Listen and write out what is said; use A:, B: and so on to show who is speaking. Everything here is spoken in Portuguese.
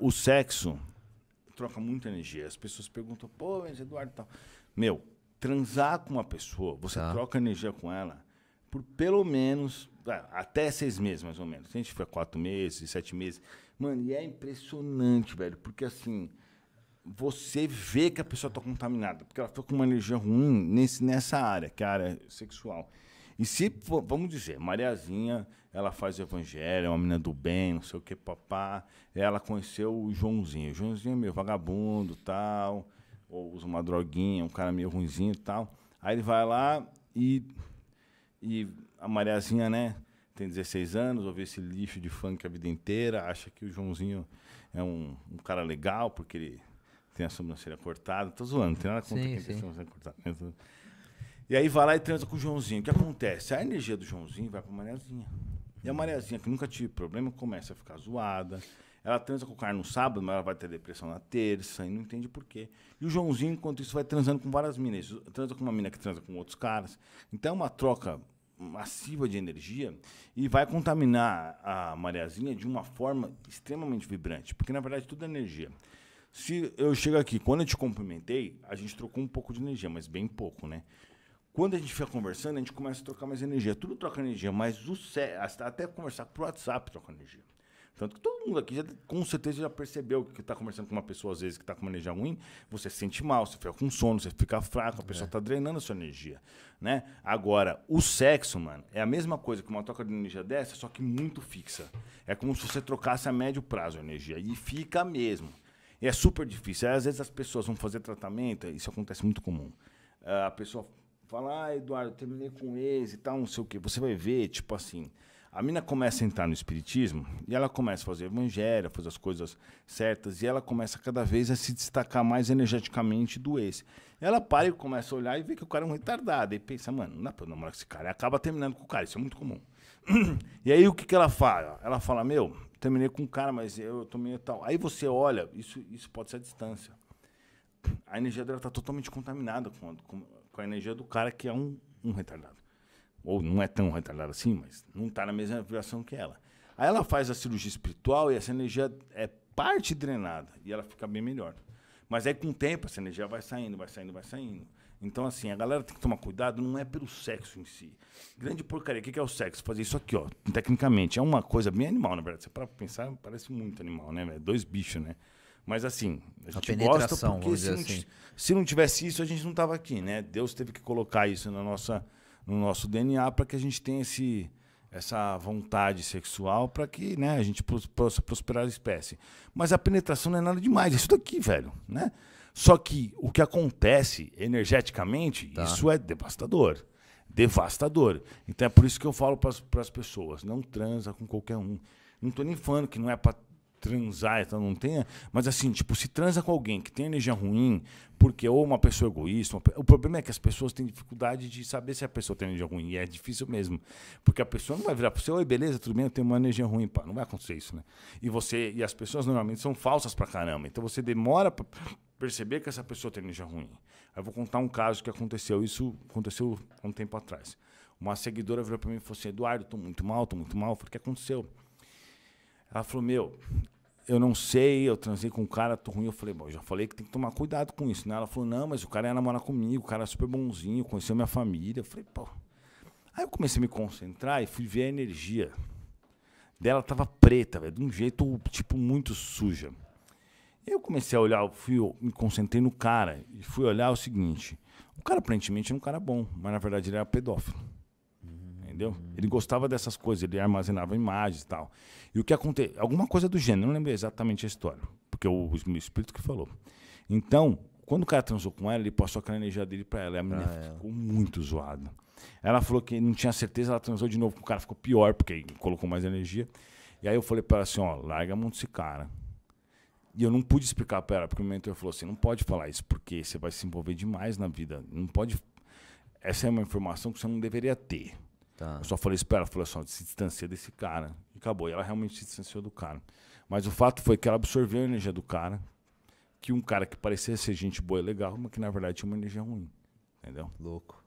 A: O sexo troca muita energia. As pessoas perguntam, pô, mas Eduardo tal. Meu, transar com uma pessoa, você tá. troca energia com ela por pelo menos ah, até seis meses, mais ou menos. Se a gente fica quatro meses, sete meses. Mano, e é impressionante, velho, porque assim, você vê que a pessoa está contaminada, porque ela ficou com uma energia ruim nesse, nessa área, que é a área sexual. E se, vamos dizer, Mariazinha, ela faz evangelho, é uma menina do bem, não sei o que, papá. Ela conheceu o Joãozinho. O Joãozinho é meio vagabundo tal, ou usa uma droguinha, um cara meio ruimzinho e tal. Aí ele vai lá e, e a Mariazinha, né, tem 16 anos, ouve esse lixo de funk a vida inteira, acha que o Joãozinho é um, um cara legal, porque ele tem a sobrancelha cortada. Tô zoando, não tem nada contra sim, quem sim. tem a sobrancelha cortada. E aí vai lá e transa com o Joãozinho. O que acontece? A energia do Joãozinho vai pra Mariazinha. E a Mariazinha, que nunca tive problema, começa a ficar zoada. Ela transa com o cara no sábado, mas ela vai ter depressão na terça e não entende por quê. E o Joãozinho, enquanto isso, vai transando com várias minas. Transa com uma mina que transa com outros caras. Então é uma troca massiva de energia e vai contaminar a Mariazinha de uma forma extremamente vibrante, porque na verdade tudo é energia. Se eu chego aqui, quando eu te cumprimentei, a gente trocou um pouco de energia, mas bem pouco, né? Quando a gente fica conversando, a gente começa a trocar mais energia. É tudo troca energia, mas o cé até conversar por WhatsApp troca energia. Tanto que todo mundo aqui já, com certeza já percebeu que está conversando com uma pessoa, às vezes, que está com uma energia ruim, você se sente mal, você fica com sono, você fica fraco, a pessoa está é. Tá drenando a sua energia. Né? Agora, o sexo, mano, é a mesma coisa que uma troca de energia dessa, só que muito fixa. É como se você trocasse a médio prazo a energia. E fica mesmo. E é super difícil. Aí, às vezes as pessoas vão fazer tratamento, isso acontece muito comum. Ah, a pessoa Fala, ah, Eduardo, terminei com esse e tal, não sei o quê. Você vai ver, tipo assim, a mina começa a entrar no espiritismo e ela começa a fazer evangelho, a fazer as coisas certas e ela começa cada vez a se destacar mais energeticamente do ex. Ela para e começa a olhar e vê que o cara é um retardado. E pensa, mano, não dá pra eu namorar com esse cara. E acaba terminando com o cara, isso é muito comum. e aí o que, que ela fala? Ela fala, meu, terminei com o um cara, mas eu meio tal. Aí você olha, isso, isso pode ser a distância. A energia dela tá totalmente contaminada com, com com a energia do cara que é um, um retardado. Ou não é tão retardado assim, mas não está na mesma vibração que ela. Aí ela faz a cirurgia espiritual e essa energia é parte drenada e ela fica bem melhor. Mas aí com o tempo essa energia vai saindo, vai saindo, vai saindo. Então, assim, a galera tem que tomar cuidado, não é pelo sexo em si. Grande porcaria. O que é o sexo? Fazer isso aqui, ó. Tecnicamente, é uma coisa bem animal, na verdade. Você para pensar, parece muito animal, né, Dois bichos, né? Mas assim, a gente a gosta porque se não, assim. se não, tivesse isso, a gente não estava aqui, né? Deus teve que colocar isso na nossa, no nosso DNA para que a gente tenha esse, essa vontade sexual para que né, a gente possa prosperar a espécie. Mas a penetração não é nada demais, isso daqui, velho, né? Só que o que acontece energeticamente, tá. isso é devastador. Devastador. Então é por isso que eu falo para as pessoas, não transa com qualquer um. Não estou nem falando que não é para transar, então não tenha. Mas assim, tipo, se transa com alguém que tem energia ruim, porque ou uma pessoa é egoísta. Uma... o problema é que as pessoas têm dificuldade de saber se a pessoa tem energia ruim. E é difícil mesmo. Porque a pessoa não vai virar pra você, oi, beleza, tudo bem, eu tenho uma energia ruim. Pá, não vai acontecer isso, né? E você. E as pessoas normalmente são falsas pra caramba. Então você demora pra perceber que essa pessoa tem energia ruim. Aí eu vou contar um caso que aconteceu. Isso aconteceu há um tempo atrás. Uma seguidora virou para mim e falou assim: Eduardo, tô muito mal, tô muito mal. Eu falei: O que aconteceu? Ela falou: Meu, eu não sei, eu transei com um cara tô ruim, eu falei, bom, eu já falei que tem que tomar cuidado com isso, né? Ela falou, não, mas o cara ia namorar comigo, o cara é super bonzinho, conheceu minha família. Eu falei, pô. Aí eu comecei a me concentrar e fui ver a energia dela tava preta, velho, de um jeito, tipo, muito suja. Eu comecei a olhar, fui, eu me concentrei no cara e fui olhar o seguinte, o cara aparentemente era um cara bom, mas na verdade ele era pedófilo entendeu? Uhum. Ele gostava dessas coisas, ele armazenava imagens e tal. E o que aconteceu? Alguma coisa do gênero, não lembro exatamente a história, porque é o, o espírito que falou. Então, quando o cara transou com ela, ele passou aquela energia dele para ela. E a menina ah, é. ficou muito zoada. Ela falou que não tinha certeza, ela transou de novo com o cara, ficou pior, porque colocou mais energia. E aí eu falei para ela assim: ó, larga a mão desse cara. E eu não pude explicar para ela, porque o mentor falou assim: não pode falar isso, porque você vai se envolver demais na vida. Não pode. Essa é uma informação que você não deveria ter. Tá. Eu só falei, espera, ela falou, só se distancia desse cara. E acabou. E ela realmente se distanciou do cara. Mas o fato foi que ela absorveu a energia do cara, que um cara que parecia ser gente boa e legal, mas que na verdade tinha uma energia ruim. Entendeu? Louco.